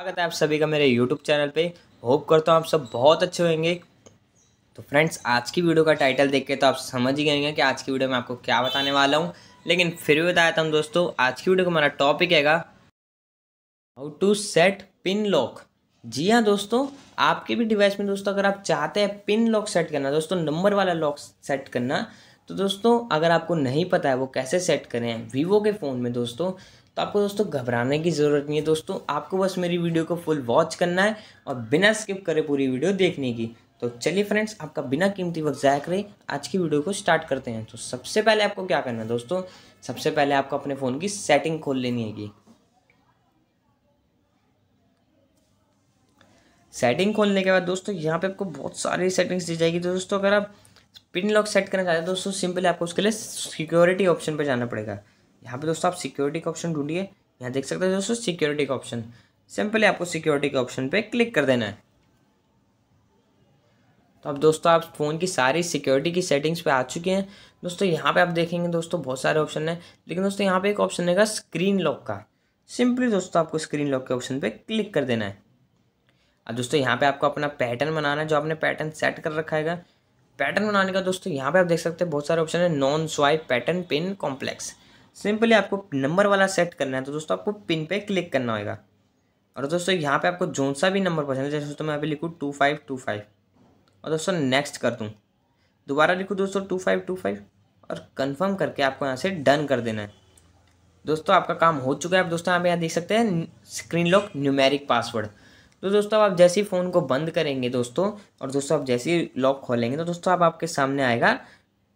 स्वागत है आप सभी का मेरे YouTube चैनल पे होप करता हूँ आप सब बहुत अच्छे होंगे तो फ्रेंड्स आज की वीडियो का टाइटल देख के तो आप समझ ही गएंगे कि आज की वीडियो में आपको क्या बताने वाला हूँ लेकिन फिर भी बताया हम दोस्तों आज की वीडियो का हमारा टॉपिक है how to set PIN lock जी हाँ दोस्तों आपके भी डिवाइस में दोस्तों अगर आप चाहते हैं पिन लॉक सेट करना दोस्तों नंबर वाला लॉक सेट करना तो दोस्तों अगर आपको नहीं पता है वो कैसे सेट करें वीवो के फ़ोन में दोस्तों तो आपको दोस्तों घबराने की ज़रूरत नहीं है दोस्तों आपको बस मेरी वीडियो को फुल वॉच करना है और बिना स्किप करे पूरी वीडियो देखने की तो चलिए फ्रेंड्स आपका बिना कीमती वक्त ज़ाया करें आज की वीडियो को स्टार्ट करते हैं तो सबसे पहले आपको क्या करना है दोस्तों सबसे पहले आपको अपने फ़ोन की सेटिंग खोल लेनी है सेटिंग खोलने के बाद दोस्तों यहाँ पे आपको बहुत सारी सेटिंग्स दी जाएगी तो दोस्तों अगर आप पिन लॉक सेट करना चाहते हैं दोस्तों सिंपली आपको उसके लिए सिक्योरिटी ऑप्शन पर जाना पड़ेगा यहाँ पे दोस्तों आप सिक्योरिटी का ऑप्शन ढूंढिए यहाँ देख सकते हैं दोस्तों सिक्योरिटी का ऑप्शन सिंपली आपको सिक्योरिटी के ऑप्शन पे क्लिक कर देना है तो अब दोस्तों आप फ़ोन की सारी सिक्योरिटी की सेटिंग्स पे आ चुके हैं दोस्तों यहाँ पे आप देखेंगे दोस्तों बहुत सारे ऑप्शन हैं लेकिन दोस्तों यहाँ पे एक ऑप्शन रहेगा स्क्रीन लॉक का सिंपली दोस्तों आपको स्क्रीन लॉक के ऑप्शन पे क्लिक कर देना है अब दोस्तों यहाँ पे आपको अपना पैटर्न बनाना है जो आपने पैटर्न सेट कर रखा है पैटर्न बनाने का दोस्तों यहाँ पे आप देख सकते हैं बहुत सारे ऑप्शन है none swipe pattern PIN complex simply आपको नंबर वाला सेट करना है तो दोस्तों आपको पिन पे क्लिक करना होगा और दोस्तों यहाँ पे आपको जो सा भी नंबर पसंद है जैसे दोस्तों मैं अभी लिखूँ टू फाइव टू फाइव और दोस्तों नेक्स्ट कर दूँ दोबारा लिखूँ दोस्तों टू फाइव टू फाइव और कन्फर्म करके आपको यहाँ से डन कर देना है दोस्तों आपका काम हो चुका है आप दोस्तों आप यहाँ देख सकते हैं स्क्रीन लॉक न्यूमेरिक पासवर्ड तो दोस्तों आप जैसे ही फ़ोन को बंद करेंगे दोस्तों और दोस्तों आप जैसे ही लॉक खोलेंगे तो दोस्तों आप आपके सामने आएगा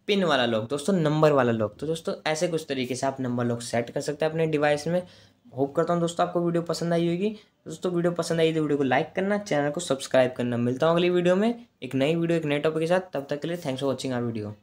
पिन वाला लॉक दोस्तों नंबर वाला लॉक तो दोस्तों ऐसे कुछ तरीके से आप नंबर लॉक सेट कर सकते हैं अपने डिवाइस में होप करता हूँ दोस्तों आपको वीडियो पसंद आई होगी दोस्तों वीडियो पसंद आई तो वीडियो को लाइक करना चैनल को सब्सक्राइब करना मिलता हूँ अगली वीडियो में एक नई वीडियो एक नए टॉपिक के साथ तब तक के लिए thanks for watching our video